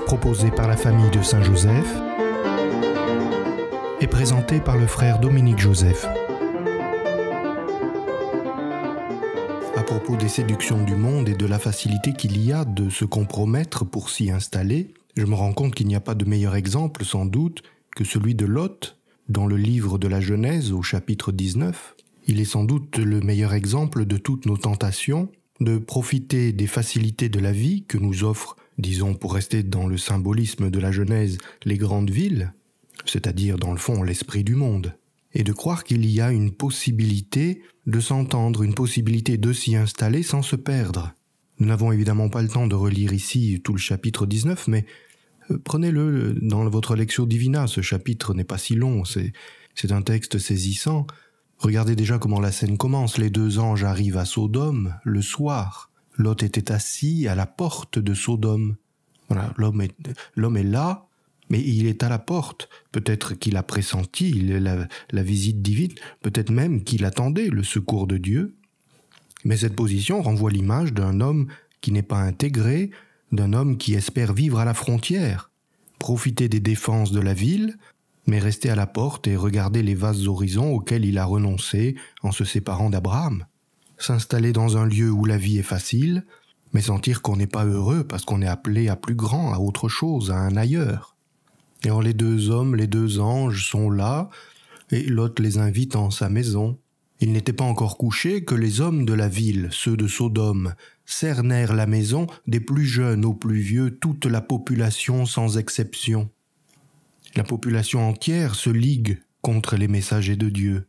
proposé par la famille de Saint-Joseph et présenté par le frère Dominique Joseph. À propos des séductions du monde et de la facilité qu'il y a de se compromettre pour s'y installer, je me rends compte qu'il n'y a pas de meilleur exemple sans doute que celui de Lot dans le livre de la Genèse au chapitre 19. Il est sans doute le meilleur exemple de toutes nos tentations de profiter des facilités de la vie que nous offre disons pour rester dans le symbolisme de la Genèse, les grandes villes, c'est-à-dire dans le fond l'esprit du monde, et de croire qu'il y a une possibilité de s'entendre, une possibilité de s'y installer sans se perdre. Nous n'avons évidemment pas le temps de relire ici tout le chapitre 19, mais euh, prenez-le euh, dans votre lecture divina, ce chapitre n'est pas si long, c'est, c'est un texte saisissant. Regardez déjà comment la scène commence, les deux anges arrivent à Sodome le soir, Lot était assis à la porte de Sodome. Voilà, l'homme est, là, mais il est à la porte. Peut-être qu'il a pressenti la visite divine, peut-être même qu'il attendait le secours de Dieu. Mais cette position renvoie l'image d'un homme qui n'est pas intégré, d'un homme qui espère vivre à la frontière, profiter des défenses de la ville, mais rester à la porte et regarder les vastes horizons auxquels il a renoncé en se séparant d'Abraham s'installer dans un lieu où la vie est facile, mais sentir qu'on n'est pas heureux parce qu'on est appelé à plus grand, à autre chose, à un ailleurs. Et alors les deux hommes, les deux anges sont là, et Lot les invite en sa maison. Il n'était pas encore couché que les hommes de la ville, ceux de Sodome, cernèrent la maison des plus jeunes aux plus vieux, toute la population sans exception. La population entière se ligue contre les messagers de Dieu.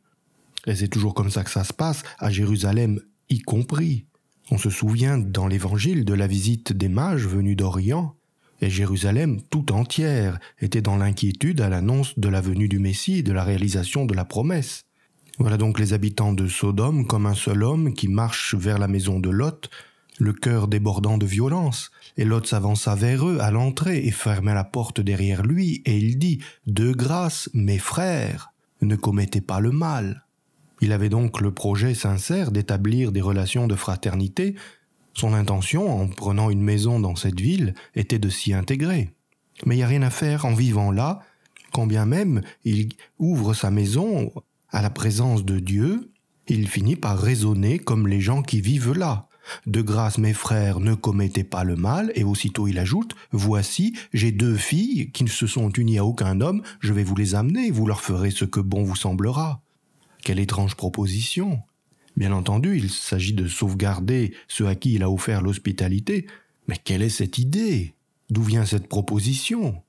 Et c'est toujours comme ça que ça se passe, à Jérusalem y compris. On se souvient dans l'Évangile de la visite des mages venus d'Orient, et Jérusalem tout entière était dans l'inquiétude à l'annonce de la venue du Messie et de la réalisation de la promesse. Voilà donc les habitants de Sodome comme un seul homme qui marche vers la maison de Lot, le cœur débordant de violence, et Lot s'avança vers eux à l'entrée et ferma la porte derrière lui, et il dit De grâce, mes frères, ne commettez pas le mal. Il avait donc le projet sincère d'établir des relations de fraternité. Son intention, en prenant une maison dans cette ville, était de s'y intégrer. Mais il n'y a rien à faire en vivant là, quand bien même il ouvre sa maison à la présence de Dieu, il finit par raisonner comme les gens qui vivent là. De grâce, mes frères, ne commettez pas le mal, et aussitôt il ajoute, Voici, j'ai deux filles qui ne se sont unies à aucun homme, je vais vous les amener, vous leur ferez ce que bon vous semblera. Quelle étrange proposition Bien entendu, il s'agit de sauvegarder ceux à qui il a offert l'hospitalité, mais quelle est cette idée D'où vient cette proposition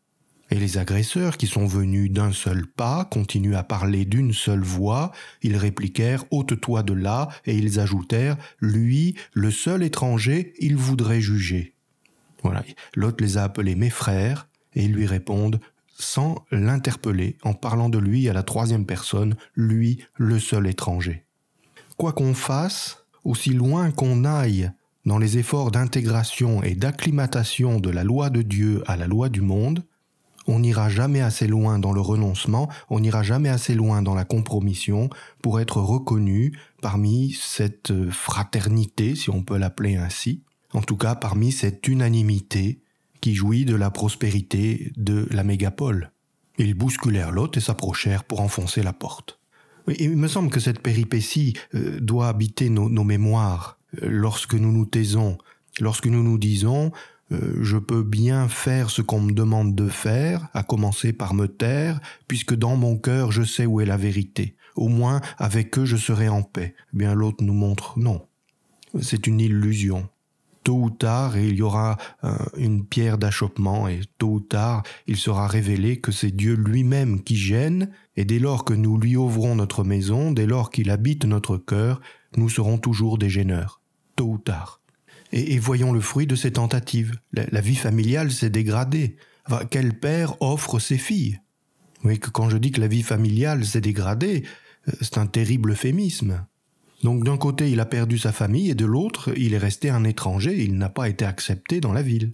Et les agresseurs, qui sont venus d'un seul pas, continuent à parler d'une seule voix, ils répliquèrent ⁇ Ôte-toi de là ⁇ et ils ajoutèrent ⁇ Lui, le seul étranger, il voudrait juger ⁇ Voilà, l'hôte les a appelés mes frères, et ils lui répondent ⁇ sans l'interpeller en parlant de lui à la troisième personne, lui le seul étranger. Quoi qu'on fasse, aussi loin qu'on aille dans les efforts d'intégration et d'acclimatation de la loi de Dieu à la loi du monde, on n'ira jamais assez loin dans le renoncement, on n'ira jamais assez loin dans la compromission pour être reconnu parmi cette fraternité, si on peut l'appeler ainsi, en tout cas parmi cette unanimité qui jouit de la prospérité de la mégapole. Ils bousculèrent l'hôte et s'approchèrent pour enfoncer la porte. il me semble que cette péripétie euh, doit habiter nos, mémoires euh, lorsque nous nous taisons, lorsque nous nous disons euh, je peux bien faire ce qu'on me demande de faire, à commencer par me taire, puisque dans mon cœur je sais où est la vérité. Au moins avec eux je serai en paix. Eh bien l'autre nous montre non. C'est une illusion tôt ou tard, il y aura euh, une pierre d'achoppement, et tôt ou tard, il sera révélé que c'est Dieu lui-même qui gêne, et dès lors que nous lui ouvrons notre maison, dès lors qu'il habite notre cœur, nous serons toujours des gêneurs, tôt ou tard. Et, voyons le fruit de ces tentatives. La, vie familiale s'est dégradée. quel père offre ses filles Oui, que quand je dis que la vie familiale s'est dégradée, euh, c'est un terrible euphémisme. Donc d'un côté, il a perdu sa famille et de l'autre, il est resté un étranger, il n'a pas été accepté dans la ville.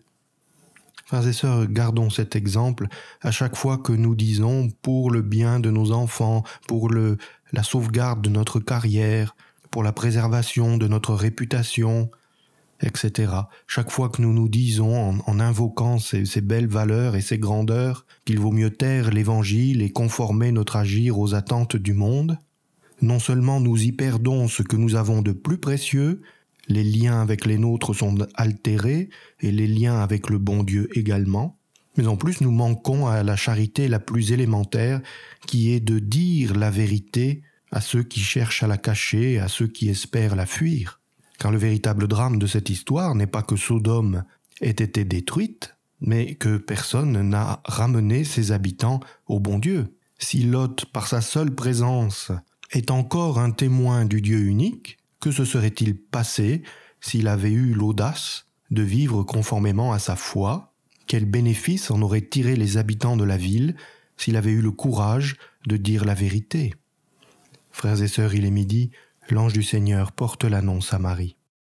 Frères et sœurs, gardons cet exemple à chaque fois que nous disons pour le bien de nos enfants, pour le, la sauvegarde de notre carrière, pour la préservation de notre réputation, etc. Chaque fois que nous nous disons, en, invoquant ces, ces, belles valeurs et ces grandeurs, qu'il vaut mieux taire l'Évangile et conformer notre agir aux attentes du monde, non seulement nous y perdons ce que nous avons de plus précieux, les liens avec les nôtres sont altérés, et les liens avec le bon Dieu également, mais en plus nous manquons à la charité la plus élémentaire, qui est de dire la vérité à ceux qui cherchent à la cacher, à ceux qui espèrent la fuir. Car le véritable drame de cette histoire n'est pas que Sodome ait été détruite, mais que personne n'a ramené ses habitants au bon Dieu. Si Lot, par sa seule présence, est encore un témoin du Dieu unique, que se serait-il passé s'il avait eu l'audace de vivre conformément à sa foi Quel bénéfice en aurait tiré les habitants de la ville s'il avait eu le courage de dire la vérité Frères et sœurs, il est midi, l'ange du Seigneur porte l'annonce à Marie.